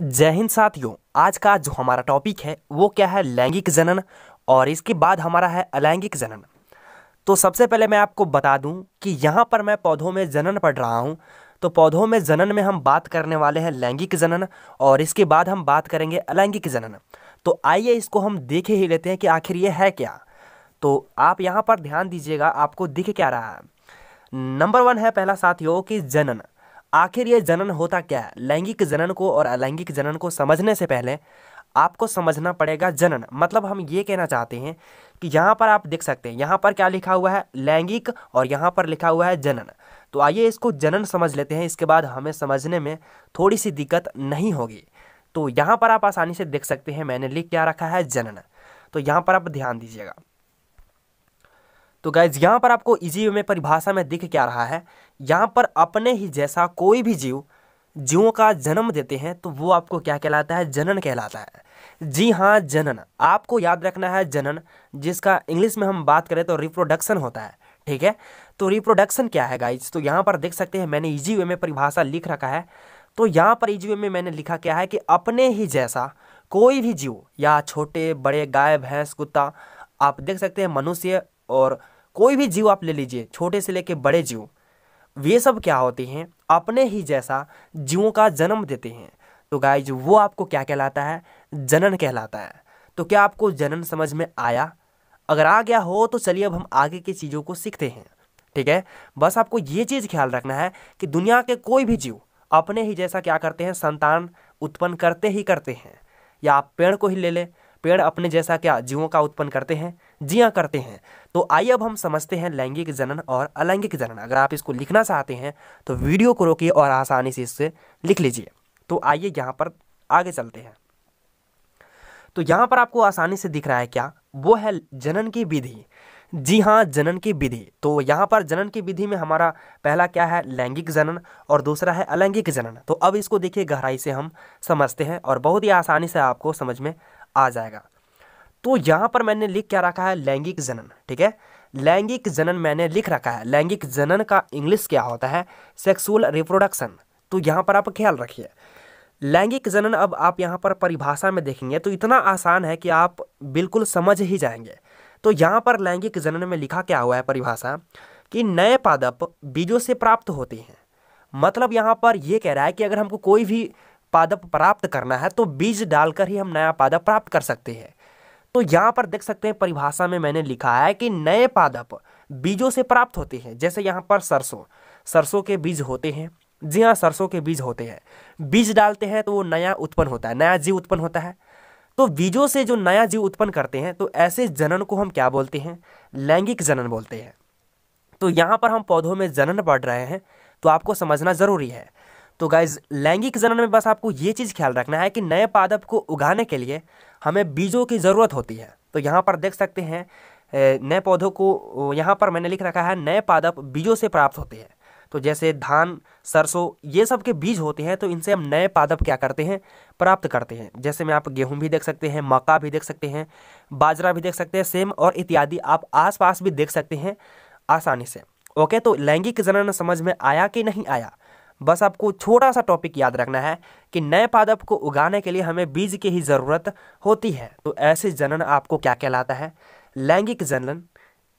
जय हिंद साथियों आज का जो हमारा टॉपिक है वो क्या है लैंगिक जनन और इसके बाद हमारा है अलैंगिक जनन तो सबसे पहले मैं आपको बता दूं कि यहाँ पर मैं पौधों में जनन पढ़ रहा हूँ तो पौधों में जनन में हम बात करने वाले हैं लैंगिक जनन और इसके बाद हम बात करेंगे अलैंगिक जनन तो आइए इसको हम देखे ही लेते हैं कि आखिर ये है क्या तो आप यहाँ पर ध्यान दीजिएगा आपको दिख क्या रहा है नंबर वन है पहला साथियों कि जनन आखिर ये जनन होता क्या है लैंगिक जनन को और अलैंगिक जनन को समझने से पहले आपको समझना पड़ेगा जनन मतलब हम ये कहना चाहते हैं कि यहाँ पर आप देख सकते हैं यहाँ पर क्या लिखा हुआ है लैंगिक और यहाँ पर लिखा हुआ है जनन तो आइए इसको जनन समझ लेते हैं इसके बाद हमें समझने में थोड़ी सी दिक्कत नहीं होगी तो यहाँ पर आप आसानी से देख सकते हैं मैंने लिख क्या रखा है जनन तो यहाँ पर आप ध्यान दीजिएगा तो गाइज यहाँ पर आपको इजी वे में परिभाषा में दिख क्या रहा है यहाँ पर अपने ही जैसा कोई भी जीव जीवों का जन्म देते हैं तो वो आपको क्या कहलाता है जनन कहलाता है जी हाँ जनन आपको याद रखना है जनन जिसका इंग्लिश में हम बात करें तो रिप्रोडक्शन होता है ठीक है तो रिप्रोडक्शन क्या है गाइज तो यहाँ पर देख सकते हैं मैंने इजी वे में परिभाषा लिख रखा है तो यहाँ पर इजी वे में मैंने लिखा क्या है कि अपने ही जैसा कोई भी जीव या छोटे बड़े गाय भैंस कुत्ता आप देख सकते हैं मनुष्य और कोई भी जीव आप ले लीजिए छोटे से लेके बड़े जीव ये सब क्या होते हैं अपने ही जैसा जीवों का जन्म देते हैं तो गाइज वो आपको क्या कहलाता है जनन कहलाता है तो क्या आपको जनन समझ में आया अगर आ गया हो तो चलिए अब हम आगे की चीज़ों को सीखते हैं ठीक है बस आपको ये चीज़ ख्याल रखना है कि दुनिया के कोई भी जीव अपने ही जैसा क्या करते हैं संतान उत्पन्न करते ही करते हैं या आप पेड़ को ही ले लें पेड़ अपने जैसा क्या जीवों का उत्पन्न करते हैं जिया करते हैं तो आइए अब हम समझते हैं लैंगिक जनन और अलैंगिक जनन अगर आप इसको लिखना चाहते हैं तो वीडियो को रोकिए और आसानी से इससे लिख लीजिए तो आइए यहाँ पर आगे चलते हैं तो यहाँ पर आपको आसानी से दिख रहा है क्या वो है जनन की विधि जी हाँ जनन की विधि तो यहाँ पर जनन की विधि में हमारा पहला क्या है लैंगिक जनन और दूसरा है अलैंगिक जनन तो अब इसको देखिए गहराई से हम समझते हैं और बहुत ही आसानी से आपको समझ में आ जाएगा तो यहाँ पर मैंने लिख क्या रखा है लैंगिक जनन ठीक है लैंगिक जनन मैंने लिख रखा है लैंगिक जनन का इंग्लिश क्या होता है सेक्सुअल रिप्रोडक्शन तो यहाँ पर आप ख्याल रखिए लैंगिक जनन अब आप यहाँ पर परिभाषा में देखेंगे तो इतना आसान है कि आप बिल्कुल समझ ही जाएंगे तो यहाँ पर लैंगिक जनन में लिखा क्या हुआ है परिभाषा कि नए पादप बीजों से प्राप्त होते हैं मतलब यहाँ पर यह कह रहा है कि अगर हमको कोई भी पादप प्राप्त करना है तो बीज डालकर ही हम नया पादप प्राप्त कर सकते हैं तो यहाँ पर देख सकते हैं परिभाषा में मैंने लिखा है कि नए पादप बीजों से प्राप्त होते हैं जैसे यहाँ पर सरसों सरसों के बीज होते हैं जी हाँ सरसों के बीज होते हैं बीज डालते हैं तो वो नया उत्पन्न होता है नया जीव उत्पन्न होता है तो बीजों से जो नया जीव उत्पन्न करते हैं तो ऐसे जनन को हम क्या बोलते हैं लैंगिक जनन बोलते हैं तो यहाँ पर हम पौधों में जनन बढ़ रहे हैं तो आपको समझना ज़रूरी है तो गाइज लैंगिक जनन में बस आपको ये चीज़ ख्याल रखना है कि नए पादप को उगाने के लिए हमें बीजों की ज़रूरत होती है तो यहाँ पर देख सकते हैं नए पौधों को यहाँ पर मैंने लिख रखा है नए पादप बीजों से प्राप्त होते हैं तो जैसे धान सरसों ये सब के बीज होते हैं तो इनसे हम नए पादप क्या करते हैं प्राप्त करते हैं जैसे में आप गेहूं भी देख सकते हैं मक्का भी देख सकते हैं बाजरा भी देख सकते हैं सेम और इत्यादि आप आसपास भी देख सकते हैं आसानी से ओके तो लैंगिक जनन समझ में आया कि नहीं आया बस आपको छोटा सा टॉपिक याद रखना है कि नए पादप को उगाने के लिए हमें बीज की ही ज़रूरत होती है तो ऐसे जनन आपको क्या कहलाता है लैंगिक जनन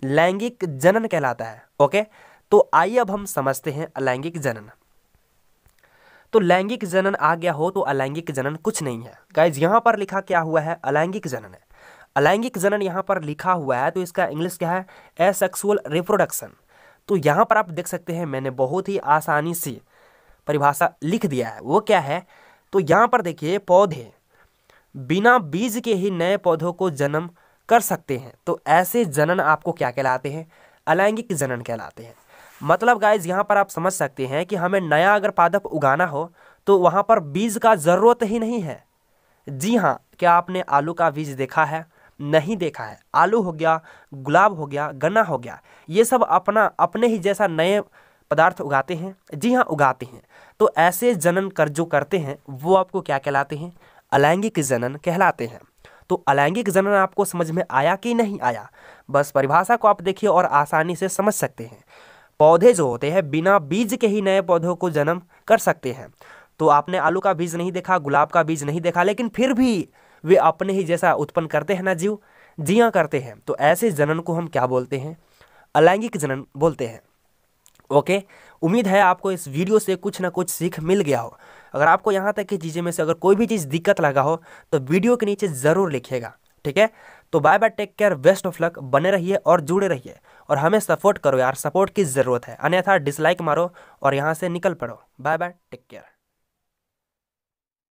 लैंगिक जनन कहलाता है ओके तो आइए अब हम समझते हैं अलैंगिक जनन तो लैंगिक जनन आ गया हो तो अलैंगिक जनन कुछ नहीं है गाइज यहाँ पर लिखा क्या हुआ है अलैंगिक जनन है अलैंगिक जनन यहाँ पर लिखा हुआ है तो इसका इंग्लिश क्या है एसेक्सुअल रिप्रोडक्शन तो यहाँ पर आप देख सकते हैं मैंने बहुत ही आसानी से परिभाषा लिख दिया है वो क्या है तो यहाँ पर देखिए पौधे बिना बीज के ही नए पौधों को जन्म कर सकते हैं तो ऐसे जनन आपको क्या कहलाते हैं अलैंगिक जनन कहलाते हैं मतलब गाइज यहाँ पर आप समझ सकते हैं कि हमें नया अगर पादप उगाना हो तो वहाँ पर बीज का ज़रूरत ही नहीं है जी हाँ क्या आपने आलू का बीज देखा है नहीं देखा है आलू हो गया गुलाब हो गया गन्ना हो गया ये सब अपना अपने ही जैसा नए पदार्थ उगाते हैं जी हाँ उगाते हैं तो ऐसे जनन कर जो करते हैं वो आपको क्या कहलाते हैं अलैंगिक जनन कहलाते हैं तो अलैंगिक जनन आपको समझ में आया कि नहीं आया बस परिभाषा को आप देखिए और आसानी से समझ सकते हैं पौधे जो होते हैं बिना बीज के ही नए पौधों को जन्म कर सकते हैं तो आपने आलू का बीज नहीं देखा गुलाब का बीज नहीं देखा लेकिन फिर भी वे अपने ही जैसा उत्पन्न करते हैं ना जीव जिया हाँ, करते हैं तो ऐसे जनन को हम क्या बोलते हैं अलैंगिक जनन बोलते हैं ओके उम्मीद है आपको इस वीडियो से कुछ ना कुछ सीख मिल गया हो अगर आपको यहाँ तक की चीज़ें में से अगर कोई भी चीज़ दिक्कत लगा हो तो वीडियो के नीचे ज़रूर लिखिएगा ठीक है तो bye bye take care best of luck बने रहिए और जुड़े रहिए और हमें सपोर्ट करो यार सपोर्ट की ज़रूरत है अन्यथा डिसलाइक मारो और यहाँ से निकल पड़ो बाय बाय टेक केयर